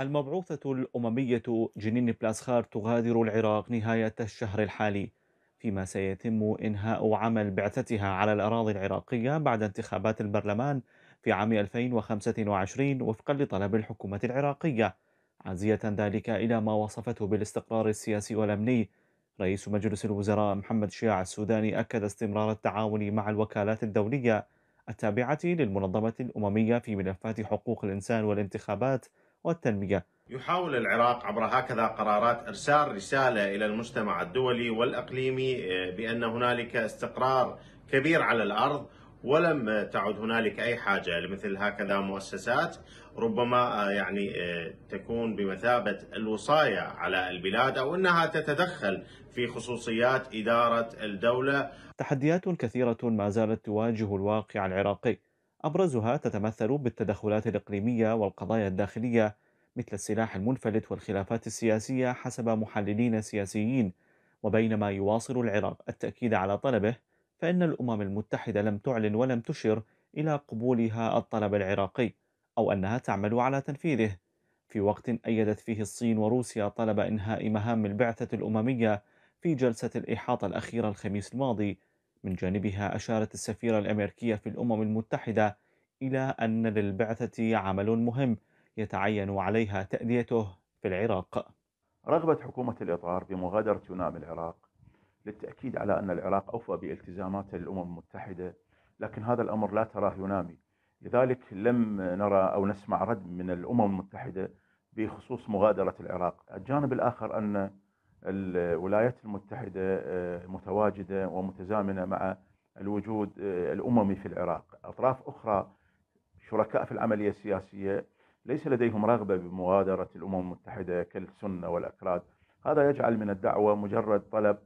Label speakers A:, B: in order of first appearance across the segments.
A: المبعوثة الأممية جنين بلاسخار تغادر العراق نهاية الشهر الحالي فيما سيتم إنهاء عمل بعثتها على الأراضي العراقية بعد انتخابات البرلمان في عام 2025 وفقا لطلب الحكومة العراقية عزية ذلك إلى ما وصفته بالاستقرار السياسي والأمني رئيس مجلس الوزراء محمد شياع السوداني أكد استمرار التعاون مع الوكالات الدولية التابعة للمنظمة الأممية في ملفات حقوق الإنسان والانتخابات والتنمية
B: يحاول العراق عبر هكذا قرارات ارسال رساله الى المجتمع الدولي والاقليمي آه، بان هنالك استقرار كبير على الارض ولم تعد هنالك اي حاجه لمثل هكذا مؤسسات ربما آه، يعني آه، تكون بمثابه الوصايه على البلاد او انها تتدخل في خصوصيات اداره الدوله.
A: تحديات كثيره ما زالت تواجه الواقع العراقي. أبرزها تتمثل بالتدخلات الإقليمية والقضايا الداخلية مثل السلاح المنفلت والخلافات السياسية حسب محللين سياسيين وبينما يواصل العراق التأكيد على طلبه فإن الأمم المتحدة لم تعلن ولم تشر إلى قبولها الطلب العراقي أو أنها تعمل على تنفيذه في وقت أيدت فيه الصين وروسيا طلب إنهاء مهام البعثة الأممية في جلسة الإحاطة الأخيرة الخميس الماضي من جانبها أشارت السفيرة الأمريكية في الأمم المتحدة إلى أن للبعثة عمل مهم يتعين عليها تأديته في العراق
C: رغبة حكومة الإطار بمغادرة يونام العراق للتأكيد على أن العراق أوفى بالتزاماته للأمم المتحدة لكن هذا الأمر لا تراه يونامي لذلك لم نرى أو نسمع رد من الأمم المتحدة بخصوص مغادرة العراق الجانب الآخر أن الولايات المتحدة آه، متواجدة ومتزامنة مع الوجود آه، الأممي في العراق أطراف أخرى شركاء في العملية السياسية ليس لديهم رغبة بمغادرة الأمم المتحدة كالسنة والأكراد هذا يجعل من الدعوة مجرد طلب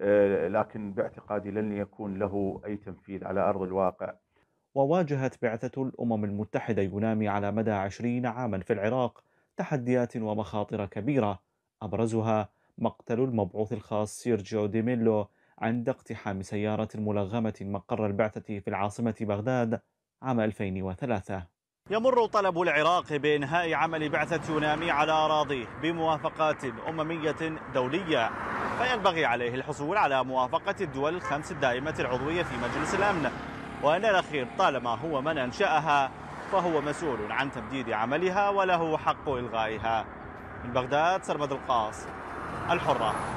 A: آه، لكن باعتقادي لن يكون له أي تنفيذ على أرض الواقع وواجهت بعثة الأمم المتحدة يونامي على مدى عشرين عاما في العراق تحديات ومخاطر كبيرة أبرزها مقتل المبعوث الخاص سيرجيو ديميلو عند اقتحام سيارة ملغمة مقر البعثة في العاصمة بغداد عام 2003 يمر طلب العراق بإنهاء عمل بعثة يونامي على أراضيه بموافقات أممية دولية فينبغي عليه الحصول على موافقة الدول الخمس الدائمة العضوية في مجلس الأمن وأن الأخير طالما هو من أنشأها فهو مسؤول عن تبديد عملها وله حق إلغائها من بغداد سرمد القاص الحرة